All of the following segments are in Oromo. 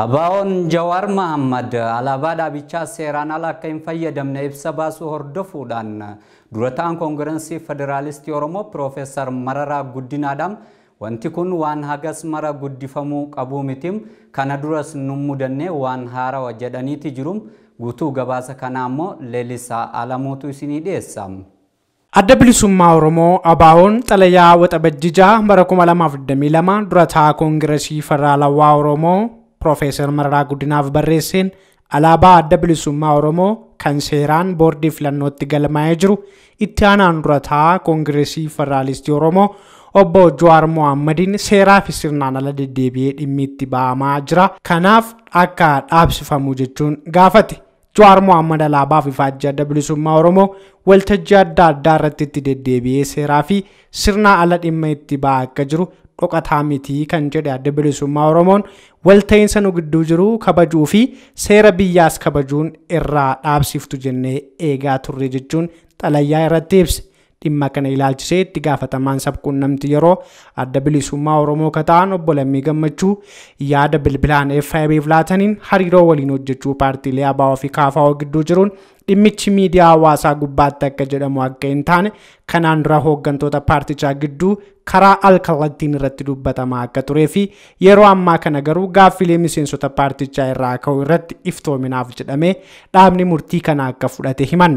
አባውን ጀዋር መሐመድ አላባዳ ብቻ ሴራን አላከኝ ፈየደምነ ኢብሰባሱ ሆርደፉዳን ዱረታን ኮንግረንሲ ፌዴራሊስት የኦሮሞ ፕሮፌሰር መረራ ጉዲናዳም ወንቲ ኩን ዋን ሀገስ መረ ጉዲፈሙ ቀቡ ሚቲም ከነ ዱረስ ኑሙ ዋን ሃራ ጀደኒት ጅሩም ጉቱ ገባሰ ከናሞ ሌሊሳ አለሞቱ ሲኒ ዴሳም አደ ኦሮሞ አባውን ጠለያ ወጠበጅጃ መረኩም አለማፍደሚ ለማ ዱረታ ኮንግረሲ ፈራላዋ ኦሮሞ Profeesar Mararaa Guddinaaf barreesseen alaabaa adda bilisummaa Oromoo kan seeraan boordii filannootti galmaa'ee jiru itti aanaan durataa Koongireesii Federaalistii Oromoo obbo Jawaar Mohaammadin seeraa fi sirnaan ala deddeebi'ee dhimmitti itti ba'amaa jira. Kanaaf akka dhaabsifamu jechuun gaafate. Jawaar Mohaammed Alaabaa fi adda bilisummaa Oromoo waltajjii adda addaa irratti itti deddeebi'ee seeraa fi sirna ala dhimma itti ba'aa akka jiru dhokataa mitii kan jedhe adda bilisummaa Oromoon walta'iinsa nu gidduu jiru kabajuu fi seera biyyaas kabajuun irraa dhaabsiftu jennee eegaa turre jechuun xalayyaa irratti ibse. dhimma kana ilaalchisee itti gaafatamaan sabquunnamti yeroo adda bilisummaa Oromoo kataan obbo Lammii Gammachuu yaada bilbilaan FIBF laataniin hariiroo waliin hojjechuu paartiilee ABO fi KFO gidduu jiruun Dhimmichi miidiyaa hawaasaa gubbaatti akka jedhamu akka hin taane kanaan dura hooggantoota paartichaa gidduu karaa alkalattiin irratti dubbatamaa akka turee fi yeroo ammaa kana garuu gaaffilee miseensota paartichaa irraa ka'u irratti iftoominaaf jedhamee dhaabni murtii kana akka fudhate himan.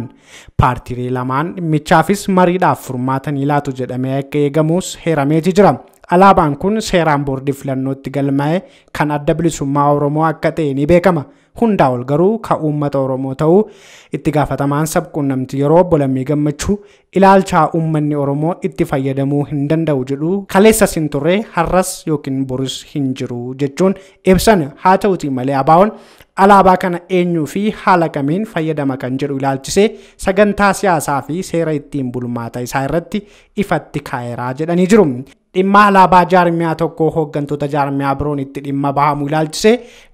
Paartiilee lamaan dhimmichaafis mariidhaaf furmaatanii laatu jedhamee akka eegamus heerameeti jira. Alaabaan kun seeraan boordii filannootti galmaa'e kan adda bilisummaa Oromoo akka ta'e ni beekama. hundaa ol garuu kan uummata Oromoo ta'uu itti gaafatamaan sabquunnamti yeroo obbo Gammachuu ilaalchaa uummanni Oromoo itti fayyadamuu hin danda'u jedhu kaleessa sin turree har'as yookiin boris hin jiru jechuun ibsan haa ta'uti malee abaawoon alaabaa kana eenyuu fi haala kamiin fayyadama kan jedhu ilaalchisee sagantaa siyaasaa fi seera ittiin bulmaata isaa irratti ifatti kaayeraa jedhanii jiru. dhimma alaabaa jaarmiyaa tokkoo hoggantoota jaarmiyaa biroon itti dhimma bahamu ilaalchise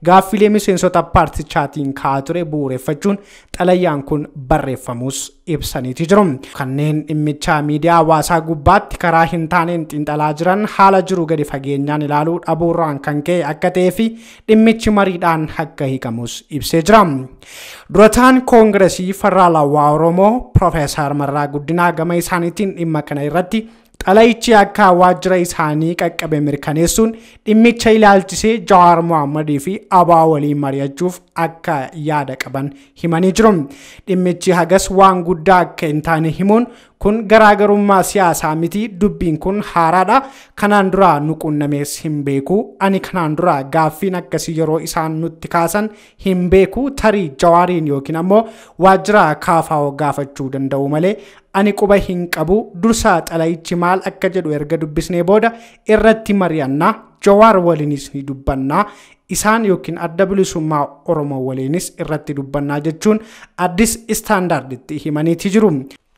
gaaffilee miseensota paartichaatiin ka'aa ture bu'uureffachuun xalayyaan kun barreeffamus ibsaniiti jiru. Kanneen dhimmicha miidiyaa hawaasaa gubbaatti karaa hin taaneen xiinxalaa jiran haala jiru gadi fageenyaan ilaaluu dhabuurraan kan ka'e akka ta'ee fi dhimmichi mariidhaan akka hiikamus ibsee jira. Durataan koongiresii farraa lawwaa Oromoo Piroofeesar Marraa Guddinaa gama isaaniitiin dhimma kana irratti xalayichi akka hawaa jira isaanii qaqqabe mirkaneessuun dhimmicha ilaalchisee Jawaar Mohaammadii fi abaa waliin mari'achuuf akka yaada qaban himanii jiru. Dhimmichi hagas waan guddaa akka hin taane himuun Kun garaagarummaa siyaasaa miti dubbiin kun haaraadha. Kanaan dura nu qunnamees hin beeku. Ani kanaan dura gaaffiin akkasii yeroo isaan nutti kaasan hin beeku. Tarii jawaariin yookiin ammoo waajjira kaafaa gaafachuu danda'u malee ani quba hin qabu. Dursaa xalayichi maal akka jedhu erga dubbisnee booda irratti mari'annaa. Jawaar waliinis ni dubbannaa. Isaan yookiin adda bilisummaa Oromoo waliinis irratti dubbannaa jechuun addis istaandaarditti himaniiti jiru.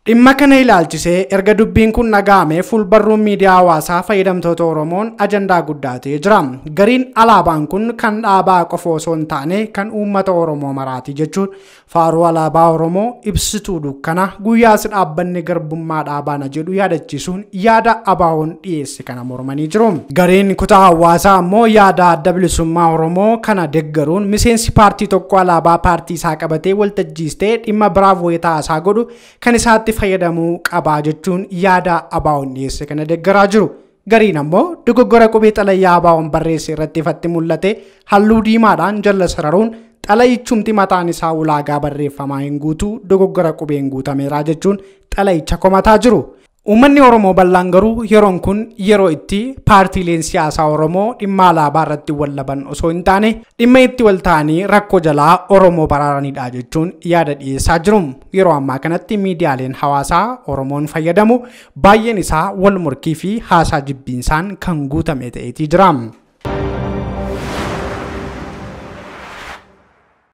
Dhimma kana ilaalchise erga dubbiin kun nagaamee fuulbarruun miidiyaa hawaasaa fayyadamtoota Oromoon ajandaa guddaa ta'e jira. Gariin alaabaan kun kan dhaabaa qofa osoo hin taane kan uummata Oromoo maraati jechuun faaruu alaabaa Oromoo ibsituu dukkana guyyaas dhaabbanni garbummaa dhaabana jedhu yaadachiisuun yaada abaawoon dhiyeesse kana mormanii jiru. Gariin kutaa hawaasaa ammoo yaada adda bilisummaa Oromoo kana deeggaruun miseensi paartii tokko alaabaa paartii isaa qabatee waltajjiistee dhimma biraa isaa godhu kan isaatti fayyadamuu qabaa jechuun yaada abaawon dhiyeesse kana deggaraa jiru. Gariin ammoo dogoggora qubee xalayyaa abaawon barreesse irratti ifatti mul'ate halluu diimaadhaan jalla sararuun xalayichumti mataan isaa ulaagaa barreeffamaa hin guutuu dogoggora qubeen guutameera jechuun xalayicha komataa jiru. Uummanni Oromoo bal'aan garuu yeroon kun yeroo itti paartiileen siyaasaa Oromoo dhimma alaabaa irratti wallaban osoo hin taane dhimma itti wal ta'anii rakkoo jalaa Oromoo baraaranidha jechuun yaada dhiyeessaa jiru. Yeroo ammaa kanatti miidiyaaleen hawaasaa Oromoon fayyadamu baay'een isaa wal morkii fi haasaa jibbiinsaan kan guutame ta'eetii jira.